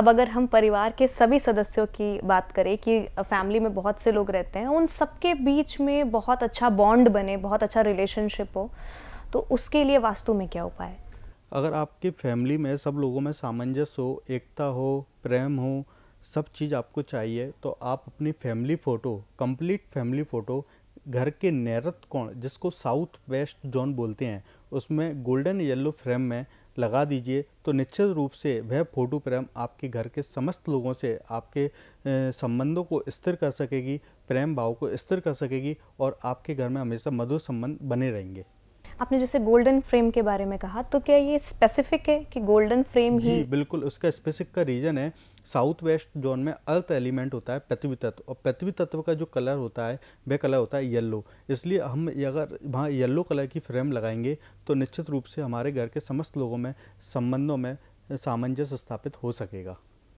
अब अगर हम परिवार के सभी सदस्यों की बात करें कि फैमिली में बहुत से लोग रहते हैं उन सबके बीच में बहुत अच्छा बॉन्ड बने बहुत अच्छा रिलेशनशिप हो तो उसके लिए वास्तु में क्या उपाय अगर आपकी फैमिली में सब लोगों में सामंजस्य हो एकता हो प्रेम हो सब चीज़ आपको चाहिए तो आप अपनी family photo complete family photo घर के नैरत कोण जिसको साउथ वेस्ट जोन बोलते हैं उसमें गोल्डन येलो फ्रेम में लगा दीजिए तो निश्चित रूप से वह फोटो प्रेम आपके घर के समस्त लोगों से आपके संबंधों को स्थिर कर सकेगी प्रेम भाव को स्थिर कर सकेगी और आपके घर में हमेशा मधुर संबंध बने रहेंगे आपने जैसे गोल्डन फ्रेम के बारे में कहा तो क्या ये स्पेसिफिक है कि गोल्डन फ्रेम ही बिल्कुल उसका स्पेसिफिक का रीज़न है साउथ वेस्ट जोन में अर्थ एलिमेंट होता है पृथ्वी तत्व और पृथ्वी तत्व का जो कलर होता है वह कलर होता है येल्लो इसलिए हम अगर वहाँ येल्लो कलर की फ्रेम लगाएंगे तो निश्चित रूप से हमारे घर के समस्त लोगों में संबंधों में सामंजस्य स्थापित हो सकेगा